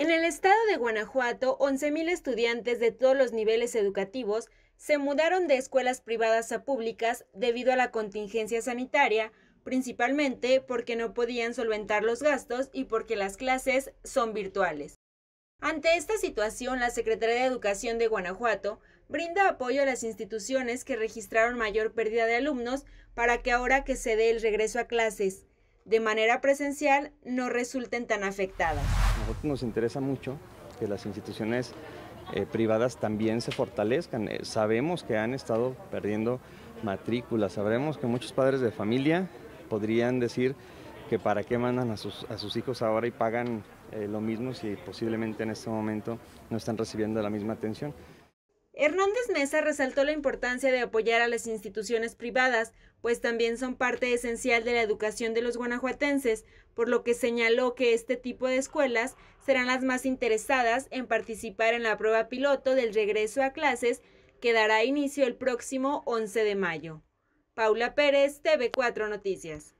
En el estado de Guanajuato, 11.000 estudiantes de todos los niveles educativos se mudaron de escuelas privadas a públicas debido a la contingencia sanitaria, principalmente porque no podían solventar los gastos y porque las clases son virtuales. Ante esta situación, la Secretaría de Educación de Guanajuato brinda apoyo a las instituciones que registraron mayor pérdida de alumnos para que ahora que se dé el regreso a clases de manera presencial no resulten tan afectadas. A nosotros nos interesa mucho que las instituciones eh, privadas también se fortalezcan. Eh, sabemos que han estado perdiendo matrículas, sabemos que muchos padres de familia podrían decir que para qué mandan a sus, hijos ahora y pagan eh, lo mismo si posiblemente en este momento no están recibiendo la misma atención. Hernández Mesa resaltó la importancia de apoyar a las instituciones privadas, pues también son parte esencial de la educación de los guanajuatenses, por lo que señaló que este tipo de escuelas serán las más interesadas en participar en la prueba piloto del regreso a clases que dará inicio el próximo 11 de mayo. Paula Pérez, TV4 Noticias.